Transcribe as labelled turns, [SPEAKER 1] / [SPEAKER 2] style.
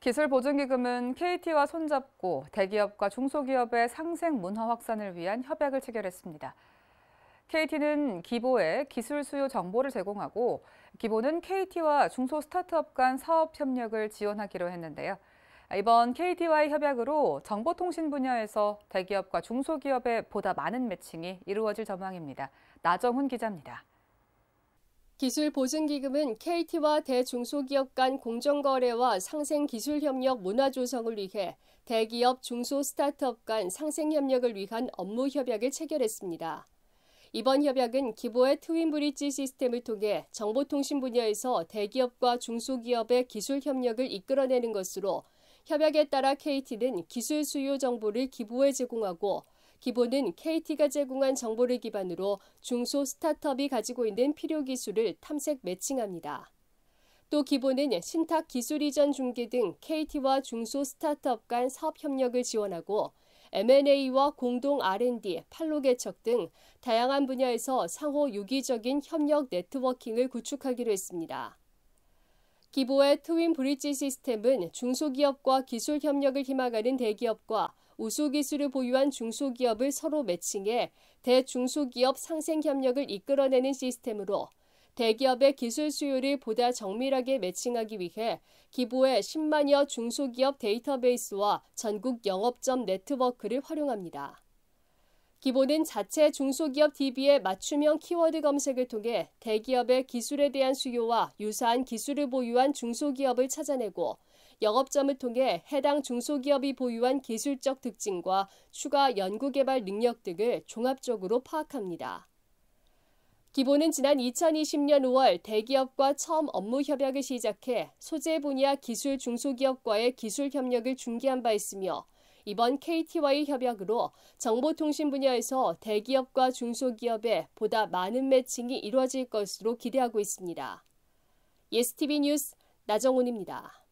[SPEAKER 1] 기술보증기금은 KT와 손잡고 대기업과 중소기업의 상생 문화 확산을 위한 협약을 체결했습니다. KT는 기보에 기술 수요 정보를 제공하고 기보는 KT와 중소 스타트업 간 사업 협력을 지원하기로 했는데요. 이번 KT와의 협약으로 정보통신 분야에서 대기업과 중소기업의 보다 많은 매칭이 이루어질 전망입니다. 나정훈 기자입니다. 기술보증기금은 KT와
[SPEAKER 2] 대중소기업 간 공정거래와 상생기술협력 문화 조성을 위해 대기업 중소 스타트업 간 상생협력을 위한 업무 협약을 체결했습니다. 이번 협약은 기보의 트윈브리지 시스템을 통해 정보통신 분야에서 대기업과 중소기업의 기술 협력을 이끌어내는 것으로 협약에 따라 KT는 기술 수요 정보를 기보에 제공하고 기본은 KT가 제공한 정보를 기반으로 중소 스타트업이 가지고 있는 필요 기술을 탐색 매칭합니다. 또 기본은 신탁 기술 이전 중개 등 KT와 중소 스타트업 간 사업 협력을 지원하고 M&A와 공동 R&D, 판로 개척 등 다양한 분야에서 상호 유기적인 협력 네트워킹을 구축하기로 했습니다. 기보의 트윈 브릿지 시스템은 중소기업과 기술 협력을 희망하는 대기업과 우수 기술을 보유한 중소기업을 서로 매칭해 대중소기업 상생 협력을 이끌어내는 시스템으로 대기업의 기술 수요를 보다 정밀하게 매칭하기 위해 기부에 10만여 중소기업 데이터베이스와 전국 영업점 네트워크를 활용합니다. 기본은 자체 중소기업 DB의 맞춤형 키워드 검색을 통해 대기업의 기술에 대한 수요와 유사한 기술을 보유한 중소기업을 찾아내고 영업점을 통해 해당 중소기업이 보유한 기술적 특징과 추가 연구개발 능력 등을 종합적으로 파악합니다. 기본은 지난 2020년 5월 대기업과 처음 업무 협약을 시작해 소재 분야 기술 중소기업과의 기술 협력을 중개한 바 있으며 이번 k t y 협약으로 정보통신 분야에서 대기업과 중소기업에 보다 많은 매칭이 이루어질 것으로 기대하고 있습니다. 예스티비 뉴스 나정훈입니다.